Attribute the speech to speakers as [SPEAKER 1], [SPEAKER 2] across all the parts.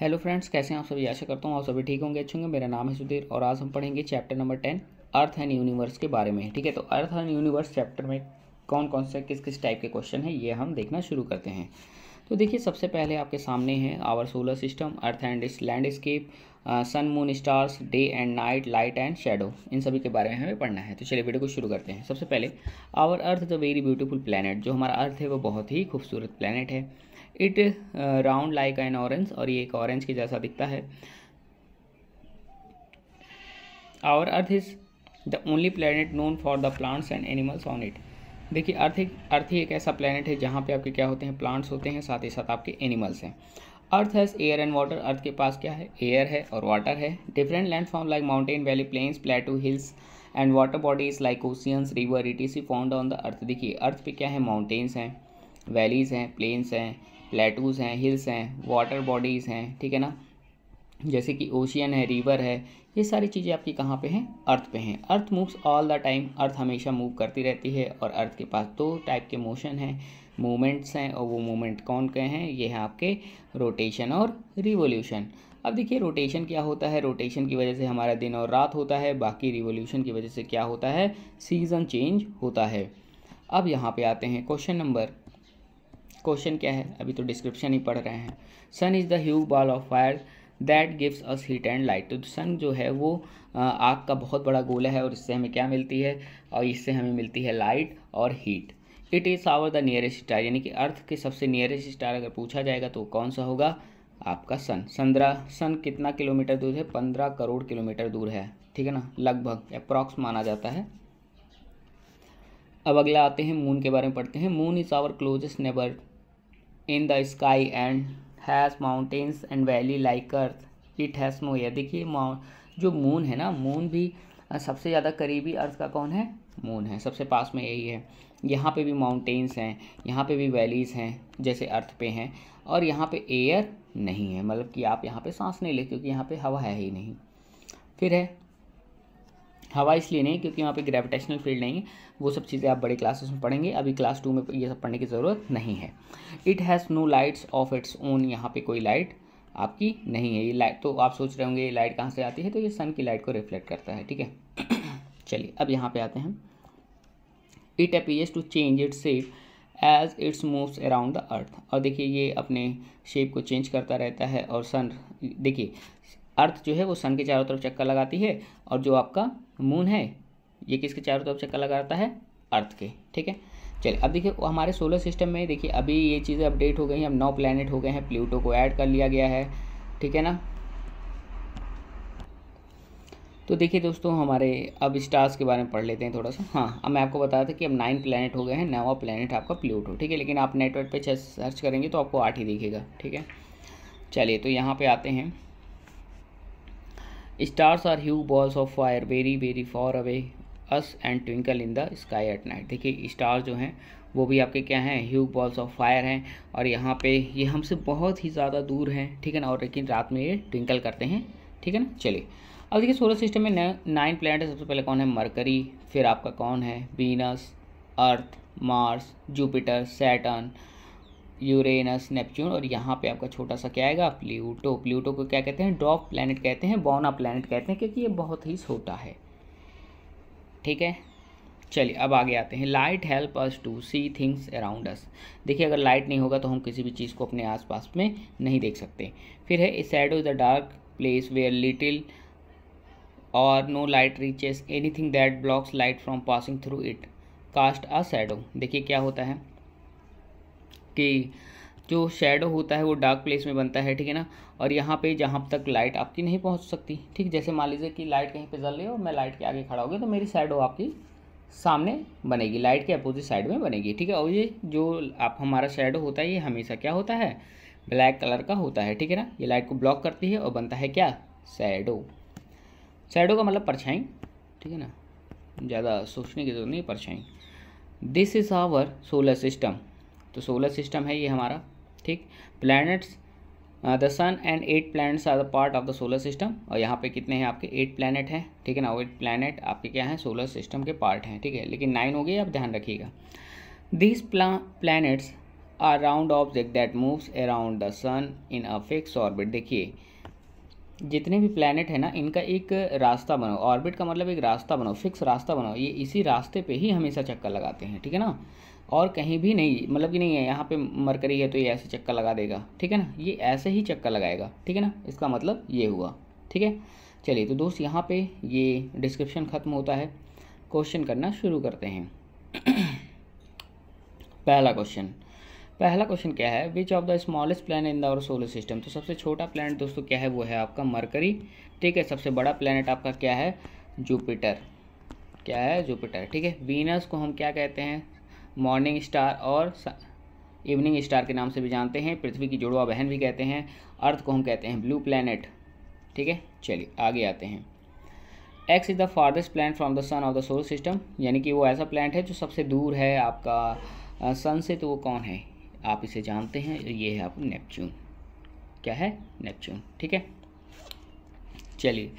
[SPEAKER 1] hello friends कैसे हैं आप सभी आशा करता हूँ आप सभी ठीक होंगे अच्छे होंगे मेरा नाम है सुधीर और आज हम पढ़ेंगे chapter number ten earth and universe के बारे में ठीक है तो अर्थ एंड यूनिवर्स चैप्टर में कौन कौन से किस किस टाइप के क्वेश्चन है ये हम देखना शुरू करते हैं तो देखिए सबसे पहले आपके सामने है our solar system earth and landscape sun moon stars day and night light and shadow इन सभी के बारे में हमें पढ़ना है तो चलिए वीडियो को शुरू करते हैं सबसे पहले our earth is a very beautiful planet जो हमारा अर्थ है वो बहुत ही खूबसूरत प्लानट है it round like an orange और ये एक ऑरेंज के जैसा दिखता है our earth is the only planet known for the plants and animals on it देखिए अर्थ एक अर्थ ही एक ऐसा प्लानट है जहाँ पे आपके क्या होते हैं प्लांट्स होते हैं साथ ही साथ आपके एनिमल्स हैं earth has air and water earth के पास क्या है एयर है और वाटर है different land form like mountain valley plains plateau hills and water bodies like oceans river it is found on the earth देखिए अर्थ पे क्या है माउंटेन्स हैं वैलीज़ हैं प्लेन्स हैं प्लेटूज हैं हिल्स हैं वाटर बॉडीज़ हैं ठीक है ना जैसे कि ओशियन है रिवर है ये सारी चीज़ें आपकी कहाँ पे हैं अर्थ पे हैं earth moves all the time earth हमेशा मूव करती रहती है और अर्थ के पास दो टाइप के मोशन हैं मूवमेंट्स हैं और वो मूवमेंट कौन के हैं ये हैं आपके रोटेशन और रिवोल्यूशन अब देखिए रोटेशन क्या होता है रोटेशन की वजह से हमारा दिन और रात होता है बाकी रिवोल्यूशन की वजह से क्या होता है सीज़न चेंज होता है अब यहाँ पे आते हैं क्वेश्चन नंबर क्वेश्चन क्या है अभी तो डिस्क्रिप्शन ही पढ़ रहे हैं sun is the huge ball of fire that gives us heat and light तो सन जो है वो आग का बहुत बड़ा गोला है और इससे हमें क्या मिलती है और इससे हमें मिलती है लाइट और heat it is our the nearest star यानी कि अर्थ के सबसे नियरेस्ट स्टार अगर पूछा जाएगा तो कौन सा होगा आपका सन संद्रा सन कितना किलोमीटर दूर है पंद्रह करोड़ किलोमीटर दूर है ठीक है ना लगभग अप्रॉक्स माना जाता है अब अगला आते हैं मून के बारे में पढ़ते हैं moon is our closest neighbour in the sky and has mountains and valley like earth it has no air देखिए जो मून है ना मून भी सबसे ज़्यादा करीबी अर्थ का कौन है मून है सबसे पास में यही है यहाँ पे भी माउंटेन्स हैं यहाँ पे भी वैलीज़ हैं जैसे अर्थ पे हैं और यहाँ पे एयर नहीं है मतलब कि आप यहाँ पे सांस नहीं ले क्योंकि यहाँ पे हवा है ही नहीं फिर है हवा इसलिए नहीं क्योंकि वहाँ पे ग्रेविटेशनल फील्ड नहीं है वो सब चीज़ें आप बड़े क्लासेस में पढ़ेंगे अभी क्लास टू में ये सब पढ़ने की ज़रूरत नहीं है it has no lights of its own यहाँ पे कोई लाइट आपकी नहीं है ये लाइट तो आप सोच रहे होंगे ये लाइट कहाँ से आती है तो ये सन की लाइट को रिफ्लेक्ट करता है ठीक है चलिए अब यहाँ पर आते हैं it appears to change it shape as its moves around the earth और देखिए ये अपने शेप को चेंज करता रहता है और सन देखिए अर्थ जो है वो सन के चारों तरफ चक्कर लगाती है और जो आपका मून है ये किसके चारों तरफ चक्कर लगाता है अर्थ के ठीक है चलिए अब देखिए हमारे सोलर सिस्टम में देखिए अभी ये चीज़ें अपडेट हो गई हैं अब नौ प्लानट हो गए हैं प्लूटो को ऐड कर लिया गया है ठीक है ना तो देखिए दोस्तों हमारे अब स्टार्स के बारे में पढ़ लेते हैं थोड़ा सा हाँ अब मैं आपको बताया था कि अब नाइन प्लानट हो गए हैं नवा प्लानट आपका प्लूटो ठीक है लेकिन आप नेटवर्क पर सर्च करेंगे तो आपको आठ ही दिखेगा ठीक है चलिए तो यहाँ पर आते हैं stars are huge balls of fire very very far away us and twinkle in the sky at night देखिए स्टार जो हैं वो भी आपके क्या हैं ह्यू बॉल्स ऑफ फायर हैं और यहाँ पे ये हमसे बहुत ही ज़्यादा दूर हैं ठीक है ना और लेकिन रात में ये ट्विंकल करते हैं ठीक है ना चलिए अब देखिए सोलर सिस्टम में नाइन प्लैनेट सबसे पहले कौन है मरकरी फिर आपका कौन है Venus Earth Mars Jupiter Saturn Uranus Neptune और यहाँ पे आपका छोटा सा क्या आएगा प्लूटो प्लूटो को क्या कहते हैं ड्रॉप प्लानट कहते हैं बौना प्लानट कहते हैं क्योंकि ये बहुत ही छोटा है ठीक है चलिए अब आगे आते हैं light help us to see things around us देखिए अगर लाइट नहीं होगा तो हम किसी भी चीज़ को अपने आसपास में नहीं देख सकते फिर है shadow is the dark place where little or no light reaches anything that blocks light from passing through it cast a shadow देखिए क्या होता है कि जो शेडो होता है वो डार्क प्लेस में बनता है ठीक है ना और यहाँ पे जहाँ तक लाइट आपकी नहीं पहुँच सकती ठीक जैसे मान लीजिए कि लाइट कहीं पे जल रही है और मैं लाइट के आगे खड़ा हो गया तो मेरी शेडो आपकी सामने बनेगी लाइट के अपोजिट साइड में बनेगी ठीक है और ये जो आप हमारा शेडो होता है ये हमेशा क्या होता है ब्लैक कलर का होता है ठीक है ना ये लाइट को ब्लॉक करती है और बनता है क्या शेडो शेडो का मतलब परछाई ठीक है ना ज़्यादा सोचने की जरूरत नहीं परछाई this is our solar system तो सोलर सिस्टम है ये हमारा ठीक planets the sun and eight planets are the part of the solar system और यहाँ पे कितने हैं आपके एट प्लैनेट हैं ठीक है ना एट प्लैनेट आपके क्या हैं सोलर सिस्टम के पार्ट हैं ठीक है लेकिन नाइन हो गए आप ध्यान रखिएगा these planets are round object that moves around the sun in a fix orbit देखिए जितने भी प्लानट हैं ना इनका एक रास्ता बनाओ ऑर्बिट का मतलब एक रास्ता बनाओ फिक्स रास्ता बनाओ ये इसी रास्ते पे ही हमेशा चक्कर लगाते हैं ठीक है ना और कहीं भी नहीं मतलब कि नहीं है यहाँ पे मरकरी है तो ये ऐसे चक्का लगा देगा ठीक है ना ये ऐसे ही चक्का लगाएगा ठीक है ना इसका मतलब ये हुआ ठीक है चलिए तो दोस्त यहाँ पे ये डिस्क्रिप्शन ख़त्म होता है क्वेश्चन करना शुरू करते हैं पहला क्वेश्चन पहला क्वेश्चन क्या है which of the smallest planet in the solar system तो सबसे छोटा प्लानट दोस्तों क्या है वो है आपका मरकरी ठीक है सबसे बड़ा प्लानट आपका क्या है जुपिटर क्या है जुपिटर ठीक है वीनस को हम क्या कहते हैं मॉर्निंग स्टार और इवनिंग स्टार के नाम से भी जानते हैं पृथ्वी की जुड़वा बहन भी कहते हैं अर्थ को हम कहते हैं ब्लू प्लैनेट ठीक है चलिए आगे आते हैं X is the farthest planet from the sun of the solar system यानी कि वो ऐसा प्लानट है जो सबसे दूर है आपका सन से तो वो कौन है आप इसे जानते हैं ये है आप नेपच्यून क्या है नेपच्यून ठीक है चलिए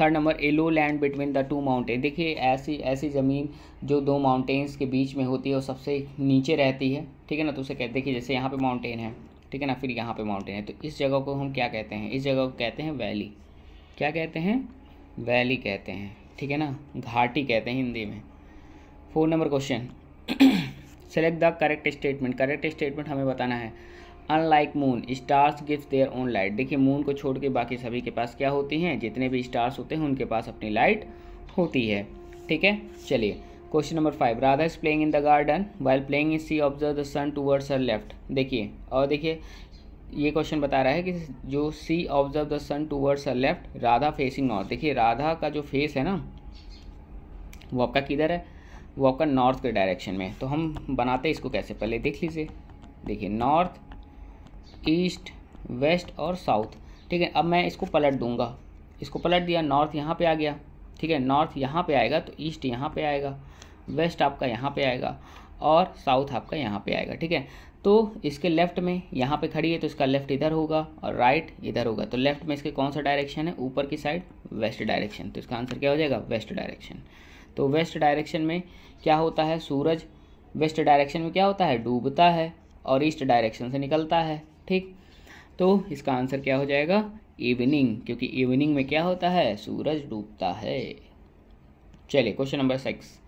[SPEAKER 1] third number a low land between the two mountain देखिए ऐसी ऐसी ज़मीन जो दो माउंटेन्स के बीच में होती है और सबसे नीचे रहती है ठीक है ना तो उसे कहते देखिए जैसे यहाँ पे माउंटेन है ठीक है ना फिर यहाँ पे माउंटेन है तो इस जगह को हम क्या कहते हैं इस जगह को कहते हैं वैली क्या कहते हैं वैली कहते हैं ठीक है ना घाटी कहते हैं हिंदी में four number question select the correct statement correct statement हमें बताना है unlike moon stars gives their own light देखिए मून को छोड़ के बाकी सभी के पास क्या होती हैं जितने भी स्टार्स होते हैं उनके पास अपनी लाइट होती है ठीक है चलिए question number five Radha is playing in the garden while playing in she observe the sun towards her left देखिए और देखिए ये क्वेश्चन बता रहा है कि जो she observe the sun towards her left Radha facing north देखिए राधा का जो फेस है ना वो आपका किधर है वो आपका नॉर्थ के डायरेक्शन में तो हम बनाते हैं इसको कैसे पहले देख लीजिए देखिए नॉर्थ ईस्ट वेस्ट और साउथ ठीक है अब मैं इसको पलट दूंगा इसको पलट दिया नॉर्थ यहाँ पे आ गया ठीक है नॉर्थ यहाँ पे आएगा तो ईस्ट यहाँ पे आएगा वेस्ट आपका यहाँ पे आएगा और साउथ आपका यहाँ पे आएगा ठीक है तो इसके लेफ्ट में यहाँ पे खड़ी है तो इसका लेफ्ट इधर होगा और राइट इधर होगा तो लेफ्ट में इसके कौन सा डायरेक्शन है ऊपर की साइड वेस्ट डायरेक्शन तो इसका आंसर क्या हो जाएगा वेस्ट डायरेक्शन तो वेस्ट डायरेक्शन में क्या होता है सूरज वेस्ट डायरेक्शन में क्या होता है डूबता है और ईस्ट डायरेक्शन से निकलता है ठीक तो इसका आंसर क्या हो जाएगा इवनिंग क्योंकि इवनिंग में क्या होता है सूरज डूबता है चलिए question number six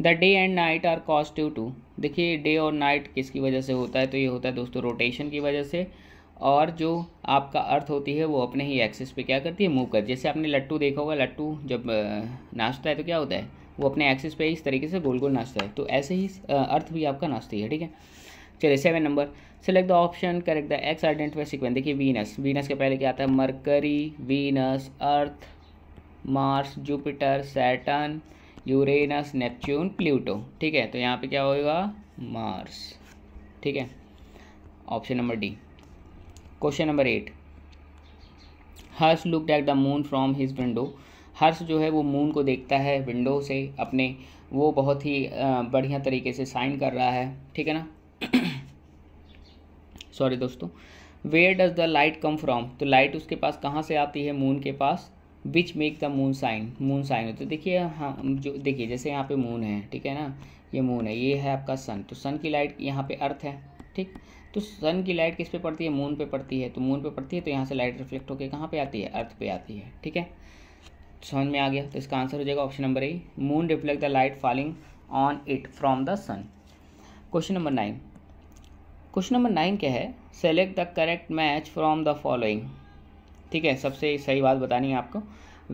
[SPEAKER 1] the day and night are caused to देखिए डे और नाइट किसकी वजह से होता है तो ये होता है दोस्तों रोटेशन की वजह से और जो आपका अर्थ होती है वो अपने ही एक्सिस पे क्या करती है मूव कर जैसे आपने लट्टू देखा होगा लट्टू जब नाचता है तो क्या होता है वो अपने एक्सिस पे इस तरीके से गोल गोल नाचता है तो ऐसे ही अर्थ भी आपका नाचती है ठीक है चलिए seven number select the option correct the X identify sequence देखिए वीनस वीनस के पहले क्या आता है Mercury Venus Earth Mars Jupiter Saturn Uranus Neptune Pluto ठीक है तो यहाँ पे क्या होगा मार्स ठीक है option number D question number eight Harsh look at the moon from his window Harsh जो है वो मून को देखता है विंडो से अपने वो बहुत ही बढ़िया तरीके से साइन कर रहा है ठीक है ना सॉरी दोस्तों where does the light come from तो लाइट उसके पास कहाँ से आती है मून के पास which make the moon shine moon shine तो देखिए हम जो देखिए जैसे यहाँ पे मून है ठीक है ना ये मून है ये है आपका सन तो सन की लाइट यहाँ पे अर्थ है ठीक तो सन की लाइट किस पे पड़ती है मून पे पड़ती है तो मून पे पड़ती है तो यहाँ से लाइट रिफ्लेक्ट होकर कहाँ पे आती है अर्थ पे आती है ठीक है समझ में आ गया तो इसका आंसर हो जाएगा option number A moon reflect the light falling on it from the sun question number nine question number nine क्या है select the correct match from the following ठीक है सबसे सही बात बतानी है आपको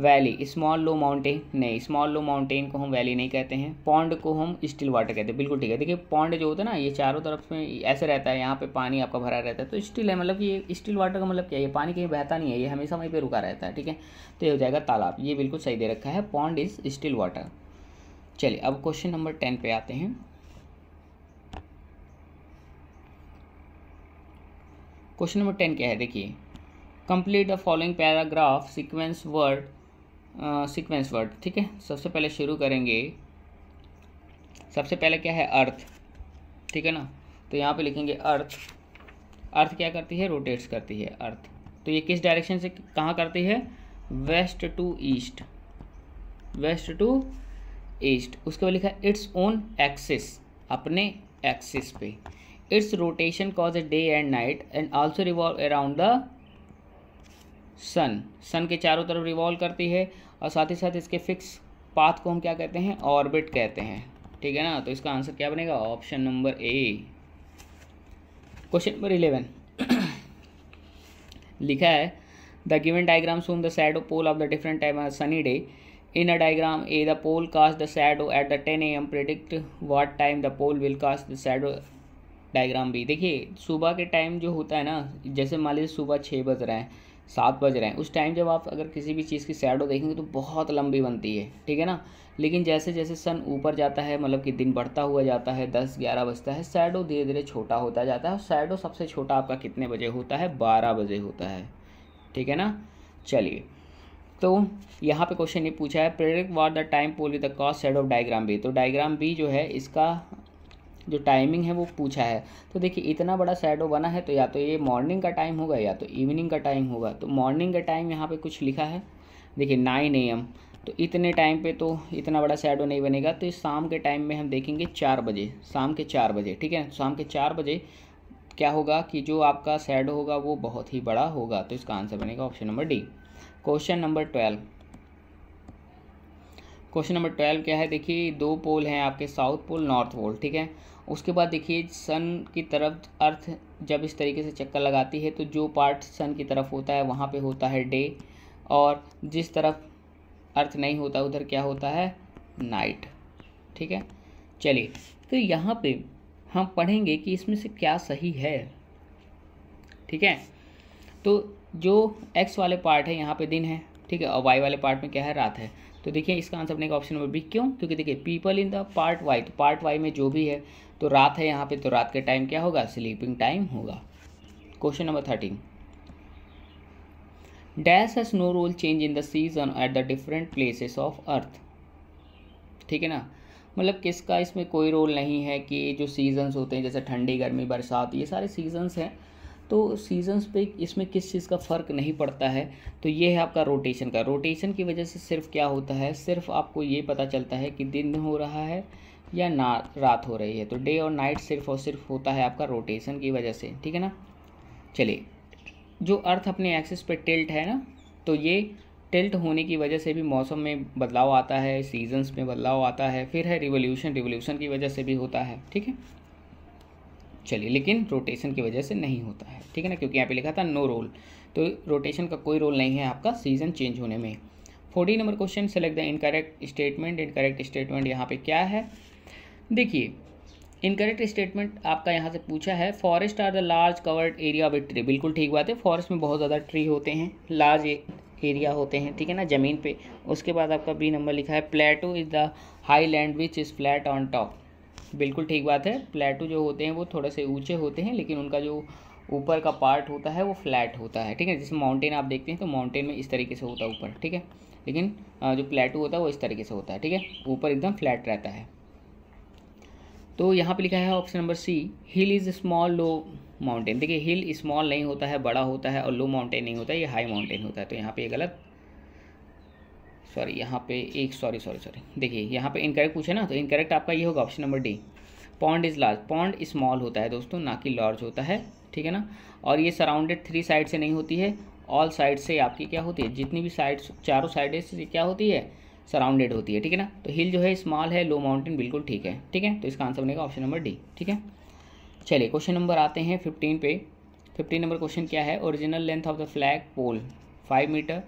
[SPEAKER 1] वैली स्मॉल लो माउंटेन नहीं स्मॉल लो माउंटेन को हम वैली नहीं कहते हैं पॉन्ड को हम स्टिल वाटर कहते हैं बिल्कुल ठीक है देखिए पॉन्ड जो होता है ना ये चारों तरफ में ऐसे रहता है यहाँ पे पानी आपका भरा रहता है तो स्टिल है मतलब ये स्टिल वाटर का मतलब क्या है ये पानी कहीं बहता नहीं है ये हमेशा वहीं पर रुका रहता है ठीक है तो ये हो जाएगा तालाब ये बिल्कुल सही दे रखा है पॉन्ड इज स्टिल वाटर चलिए अब क्वेश्चन नंबर टेन पे आते हैं क्वेश्चन नंबर टेन क्या है देखिए complete the following paragraph sequence word sequence word ठीक है सबसे पहले शुरू करेंगे सबसे पहले क्या है अर्थ ठीक है ना तो यहाँ पे लिखेंगे अर्थ अर्थ क्या करती है रोटेट्स करती है अर्थ तो ये किस डायरेक्शन से कहाँ करती है west to east west to east उसके बाद लिखा है इट्स ओन एक्सिस अपने एक्सिस पे its rotation causes day and night and also revolve around the sun sun के चारों तरफ रिवॉल्व करती है और साथ ही साथ इसके फिक्स पाथ को हम क्या कहते हैं ऑर्बिट कहते हैं ठीक है ना तो इसका आंसर क्या बनेगा option number A question number eleven लिखा है the given diagram shown the shadow pole of the different time are sunny day in a diagram A the pole cast the shadow at the ten A M predict what time the pole will cast the shadow diagram भी देखिए सुबह के time जो होता है ना जैसे मान लीजिए सुबह छः बज रहे हैं सात बज रहे हैं उस टाइम जब आप अगर किसी भी चीज़ की शैडो देखेंगे तो बहुत लंबी बनती है ठीक है ना लेकिन जैसे जैसे सन ऊपर जाता है मतलब कि दिन बढ़ता हुआ जाता है दस ग्यारह बजता है शैडो धीरे धीरे छोटा होता जाता है और शैडो सबसे छोटा आपका कितने बजे होता है बारह बजे होता है ठीक है ना चलिए तो यहाँ पे क्वेश्चन ये पूछा है predict what the time pole with the cast shade of diagram B तो डायग्राम बी जो है इसका जो टाइमिंग है वो पूछा है तो देखिए इतना बड़ा शेडो बना है तो या तो ये मॉर्निंग का टाइम होगा या तो इवनिंग का टाइम होगा तो मॉर्निंग का टाइम यहाँ पे कुछ लिखा है देखिए नाइन ए एम तो इतने टाइम पे तो इतना बड़ा शेडो नहीं बनेगा तो शाम के टाइम में हम देखेंगे चार बजे शाम के चार बजे ठीक है शाम के चार बजे क्या होगा कि जो आपका शेडो होगा वो बहुत ही बड़ा होगा तो इसका आंसर बनेगा option number D question number twelve question number twelve क्या है देखिए दो पोल हैं आपके साउथ पोल नॉर्थ पोल ठीक है उसके बाद देखिए सन की तरफ अर्थ जब इस तरीके से चक्कर लगाती है तो जो पार्ट सन की तरफ होता है वहाँ पे होता है डे और जिस तरफ अर्थ नहीं होता उधर क्या होता है नाइट ठीक है चलिए तो यहाँ पे हम पढ़ेंगे कि इसमें से क्या सही है ठीक है तो जो एक्स वाले पार्ट है यहाँ पे दिन है ठीक है और वाई वाले पार्ट में क्या है रात है तो देखिए इसका आंसर अपने ऑप्शन नंबर बी क्यों क्योंकि देखिए people in the part Y तो पार्ट वाई में जो भी है तो रात है यहाँ पे तो रात के टाइम क्या होगा स्लीपिंग टाइम होगा question number thirteen dash has no role change in the season at the different places of earth ठीक है ना मतलब किसका इसमें कोई रोल नहीं है कि जो सीजन्स होते हैं जैसे ठंडी गर्मी बरसात ये सारे सीजन्स हैं तो सीजन्स पे इसमें किस चीज़ का फ़र्क नहीं पड़ता है तो ये है आपका रोटेशन का रोटेशन की वजह से सिर्फ क्या होता है सिर्फ आपको ये पता चलता है कि दिन हो रहा है या ना रात हो रही है तो डे और नाइट सिर्फ और सिर्फ होता है आपका रोटेशन की वजह से ठीक है ना चलिए जो अर्थ अपने एक्सिस पे टिल्ट है ना तो ये टिल्ट होने की वजह से भी मौसम में बदलाव आता है सीजन्स में बदलाव आता है फिर है रिवोल्यूशन रिवोल्यूशन की वजह से भी होता है ठीक है चलिए लेकिन रोटेशन की वजह से नहीं होता है ठीक है ना क्योंकि यहाँ पे लिखा था नो रोल तो रोटेशन का कोई रोल नहीं है आपका सीजन चेंज होने में forty number question select the incorrect statement incorrect statement यहाँ पे क्या है देखिए इनकरेक्ट स्टेटमेंट आपका यहाँ से पूछा है forest are the large covered area with tree बिल्कुल ठीक बात है फॉरेस्ट में बहुत ज़्यादा ट्री होते हैं लार्ज एरिया होते हैं ठीक है ना ज़मीन पे उसके बाद आपका बी नंबर लिखा है plateau is the highland which is flat on top बिल्कुल ठीक बात है प्लेटो जो होते हैं वो थोड़े से ऊँचे होते हैं लेकिन उनका जो ऊपर का पार्ट होता है वो फ्लैट होता है ठीक है जैसे माउंटेन आप देखते हैं तो माउंटेन में इस तरीके से होता है ऊपर ठीक है लेकिन जो प्लेटो होता है वो इस तरीके से होता है ठीक है ऊपर एकदम फ्लैट रहता है तो यहाँ पर लिखा है option number C hill is small low mountain देखिए हिल स्मॉल नहीं होता है बड़ा होता है और लो माउंटेन नहीं होता है ये हाई माउंटेन होता है तो यहाँ पर यह गलत सॉरी यहाँ पे एक सॉरी सॉरी सॉरी देखिए यहाँ पे इनकरेक्ट पूछे ना तो इनकरेक्ट आपका ये होगा option number D pond is large pond small होता है दोस्तों ना कि लार्ज होता है ठीक है ना और ये सराउंडेड थ्री साइड से नहीं होती है ऑल साइड से आपकी क्या होती है जितनी भी साइड्स चारों साइड से क्या होती है सराउंडेड होती है ठीक है ना तो हिल जो है स्मॉल है लो माउंटेन बिल्कुल ठीक है ठीक है तो इसका आंसर बनेगा ऑप्शन नंबर डी ठीक है चलिए क्वेश्चन नंबर आते हैं फिफ्टीन पे फिफ्टीन नंबर क्वेश्चन क्या है original length of the flag pole five metre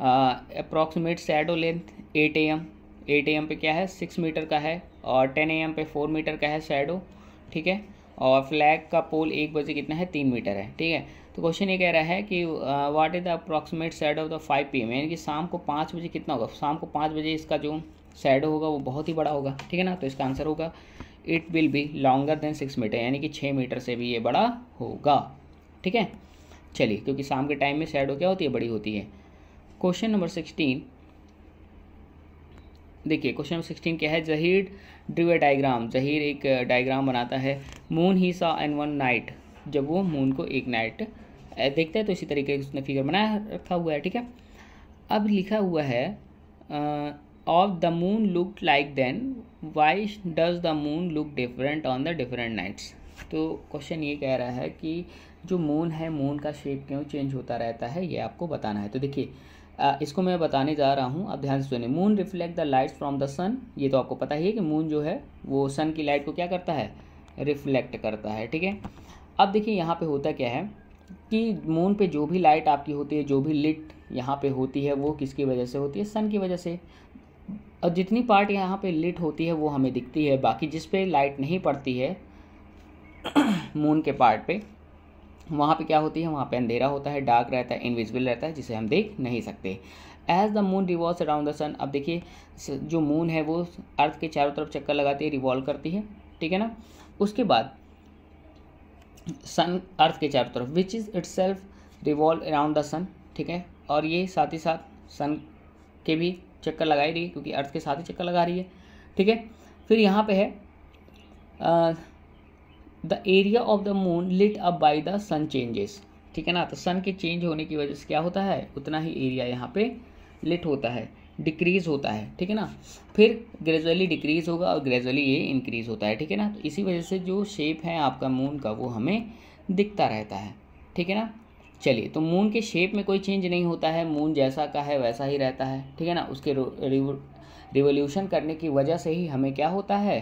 [SPEAKER 1] approximate shadow length at A M at A M पे क्या है सिक्स मीटर का है और टेन ए एम पे फोर मीटर का है सैडो ठीक है और फ्लैग का पोल एक बजे कितना है तीन मीटर है ठीक है तो क्वेश्चन ये कह रहा है कि what is the approximate shadow of the five P M यानी कि शाम को पाँच बजे कितना होगा शाम को पाँच बजे इसका जो सैडो होगा वो बहुत ही बड़ा होगा ठीक है ना तो इसका आंसर होगा it will be longer than six metre यानी कि छः मीटर से भी ये बड़ा होगा ठीक है चलिए क्योंकि शाम के टाइम में सैडो क्या होती है बड़ी होती है क्वेश्चन नंबर सिक्सटीन देखिए क्वेश्चन नंबर सिक्सटीन क्या है Zaheer drew a diagram Zaheer एक डायग्राम बनाता है मून ही सा एन वन नाइट जब वो मून को एक नाइट देखता है तो इसी तरीके से उसने फिगर बनाया रखा हुआ है ठीक है अब लिखा हुआ है of the moon look like then why does the moon look different on the different nights तो क्वेश्चन ये कह रहा है कि जो मून है मून का शेप क्यों चेंज होता रहता है ये आपको बताना है तो देखिए इसको मैं बताने जा रहा हूँ अब ध्यान से सुनिए moon reflect the lights from the sun ये तो आपको पता ही है कि मून जो है वो सन की लाइट को क्या करता है रिफ्लेक्ट करता है ठीक है अब देखिए यहाँ पे होता क्या है कि मून पे जो भी लाइट आपकी होती है जो भी लिट यहाँ पे होती है वो किसकी वजह से होती है सन की वजह से और जितनी पार्ट यहाँ पे लिट होती है वो हमें दिखती है बाकी जिस पे लाइट नहीं पड़ती है मून के पार्ट पे वहाँ पे क्या होती है वहाँ पे अंधेरा होता है डार्क रहता है इनविजिबल रहता है जिसे हम देख नहीं सकते as the moon revolve around the sun अब देखिए जो मून है वो अर्थ के चारों तरफ चक्कर लगाती है रिवॉल्व करती है ठीक है ना उसके बाद सन अर्थ के चारों तरफ which is itself revolve around the sun ठीक है और ये साथ ही साथ सन के भी चक्कर लगाई रही है क्योंकि अर्थ के साथ ही चक्कर लगा रही है ठीक है फिर यहाँ पे है the area of the moon lit up by the sun changes ठीक है ना तो सन के चेंज होने की वजह से क्या होता है उतना ही एरिया यहाँ पे लिट होता है डिक्रीज होता है ठीक है ना फिर ग्रेजुअली डिक्रीज होगा और ग्रेजुअली ये इंक्रीज होता है ठीक है ना तो इसी वजह से जो शेप है आपका मून का वो हमें दिखता रहता है ठीक है ना चलिए तो मून के शेप में कोई चेंज नहीं होता है मून जैसा का है वैसा ही रहता है ठीक है ना उसके रिवोल्यूशन करने की वजह से ही हमें क्या होता है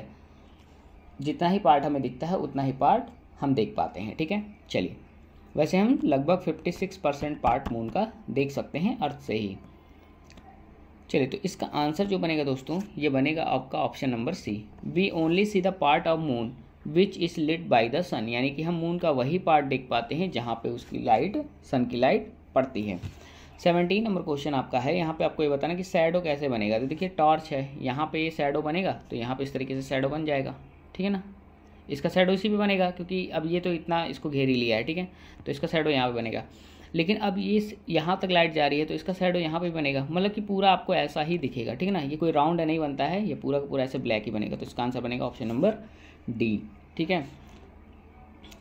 [SPEAKER 1] जितना ही पार्ट हमें दिखता है उतना ही पार्ट हम देख पाते हैं ठीक है चलिए वैसे हम लगभग 56 परसेंट पार्ट मून का देख सकते हैं अर्थ से ही चलिए तो इसका आंसर जो बनेगा दोस्तों ये बनेगा आपका option number C we only see the part of moon which is lit by the sun यानी कि हम मून का वही पार्ट देख पाते हैं जहाँ पे उसकी लाइट सन की लाइट पड़ती है सेवनटीन नंबर क्वेश्चन आपका है यहाँ पे आपको ये बताना कि सैडो कैसे बनेगा तो देखिए टॉर्च है यहाँ पे ये सैडो बनेगा तो यहाँ पे इस तरीके से सैडो बन जाएगा ठीक है ना इसका साइडो इसी पे बनेगा क्योंकि अब ये तो इतना इसको घेर ही लिया है ठीक है तो इसका साइडो यहाँ पे बनेगा लेकिन अब ये यहाँ तक लाइट जा रही है तो इसका शैडो यहाँ पे बनेगा मतलब कि पूरा आपको ऐसा ही दिखेगा ठीक है ना ये कोई राउंड नहीं बनता है ये पूरा का पूरा ऐसे ब्लैक ही बनेगा तो इसका आंसर बनेगा ऑप्शन नंबर डी ठीक है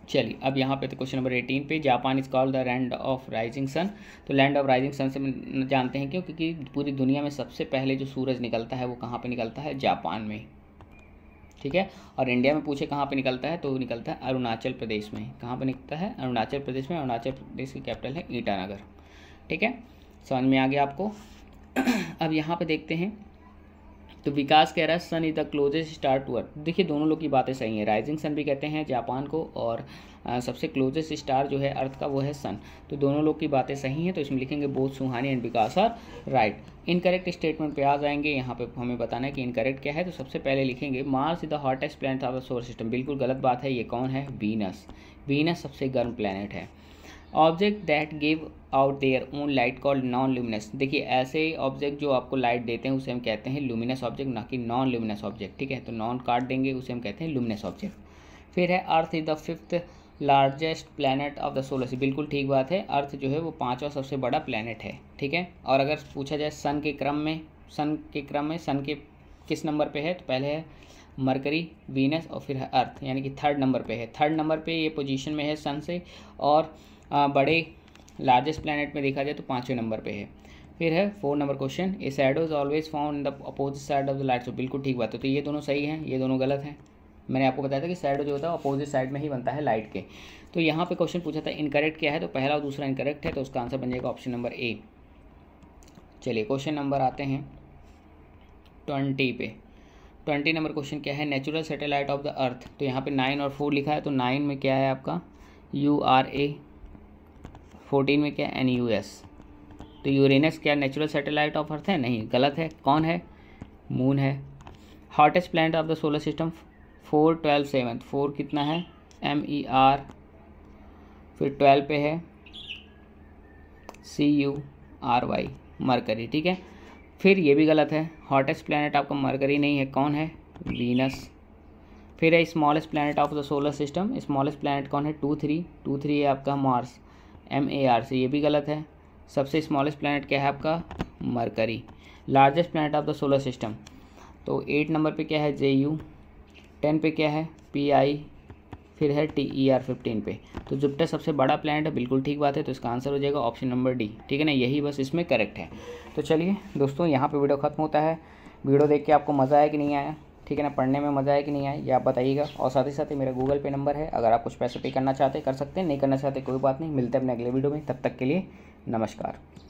[SPEAKER 1] चलिए अब यहाँ पे तो क्वेश्चन नंबर एटीन पे Japan is called the land of rising sun तो लैंड ऑफ राइजिंग सन से जानते हैं क्यों क्योंकि पूरी दुनिया में सबसे पहले जो सूरज निकलता है वो कहाँ पे निकलता है जापान में ठीक है और इंडिया में पूछे कहाँ पे निकलता है तो निकलता है अरुणाचल प्रदेश में कहाँ पे निकलता है अरुणाचल प्रदेश में अरुणाचल प्रदेश की कैपिटल है ईटानगर ठीक है समझ में आ गया आपको अब यहाँ पे देखते हैं तो विकास कह रहा है sun is the closest star to earth देखिए दोनों लोग की बातें सही हैं राइजिंग सन भी कहते हैं जापान को और सबसे क्लोजेस्ट स्टार जो है अर्थ का वो है सन तो दोनों लोग की बातें सही हैं तो इसमें लिखेंगे both Suhani and Vikas are right incorrect statement पे आ जाएंगे यहाँ पे हमें बताना है कि इनकरेक्ट क्या है तो सबसे पहले लिखेंगे Mars is the hottest planet of the solar system बिल्कुल गलत बात है ये कौन है वीनस वीनस सबसे गर्म प्लानट है object that give out their own light called non luminous देखिए ऐसे ऑब्जेक्ट जो आपको लाइट देते हैं उसे हम कहते हैं ल्यूमिनस ऑब्जेक्ट ना कि नॉन ल्यूमिनस ऑब्जेक्ट ठीक है तो नॉन काट देंगे उसे हम कहते हैं ल्यूमिनस ऑब्जेक्ट फिर है earth is the fifth largest planet of the solar system बिल्कुल ठीक बात है अर्थ जो है वो पाँचवा सबसे बड़ा प्लानट है ठीक है और अगर पूछा जाए सन के क्रम में सन के क्रम में सन के किस नंबर पे है तो पहले है मरकरी वीनस और फिर अर्थ यानी कि थर्ड नंबर पे है थर्ड नंबर पे ये पोजीशन में है सन से और बड़े लार्जेस्ट प्लानट में देखा जाए तो पाँचवें नंबर पे है फिर है four number question a shadow is always found in the opposite side of the light so बिल्कुल ठीक बात है तो ये दोनों सही हैं ये दोनों गलत हैं मैंने आपको बताया था कि साइड जो होता है अपोजिट साइड में ही बनता है लाइट के तो यहाँ पे क्वेश्चन पूछा था इनकरेक्ट क्या है तो पहला और दूसरा इनकरेक्ट है तो उसका आंसर बन जाएगा ऑप्शन नंबर ए चलिए क्वेश्चन नंबर आते हैं ट्वेंटी पे ट्वेंटी नंबर क्वेश्चन क्या है natural satellite of the earth तो यहाँ पे नाइन और फोर लिखा है तो नाइन में क्या है आपका यू आर ए फोर्टीन में क्या है एन यू एस तो यूरेनस क्या नेचुरल सेटेलाइट ऑफ अर्थ है नहीं गलत है कौन है मून है hottest planet of the solar system four twelve seven four कितना है एम ई आर फिर ट्वेल्व पे है C U R Y Mercury ठीक है फिर ये भी गलत है हॉटेस्ट प्लानट आपका मरकरी नहीं है कौन है वीनस फिर है smallest planet of the solar system smallest planet कौन है टू थ्री टू थ्री है आपका मार्स एम ए आर से ये भी गलत है सबसे स्मॉलेस्ट प्लानट क्या है आपका Mercury largest planet of the solar system तो एट नंबर पे क्या है जे यू टेन पे क्या है पी आई फिर है टी ई आर फिफ्टीन पे तो जुपिटर सबसे बड़ा प्लानट है बिल्कुल ठीक बात है तो इसका आंसर हो जाएगा ऑप्शन नंबर डी ठीक है ना यही बस इसमें करेक्ट है तो चलिए दोस्तों यहाँ पे वीडियो ख़त्म होता है वीडियो देख के आपको मज़ा आया कि नहीं आया ठीक है ना पढ़ने में मज़ा आया कि नहीं आया ये आप बताइएगा और साथ ही साथ ही मेरा गूगल पे नंबर है अगर आप कुछ पैसे पे करना चाहते कर सकते हैं नहीं करना चाहते कोई बात नहीं मिलते अपने अगले वीडियो में तब तक के लिए नमस्कार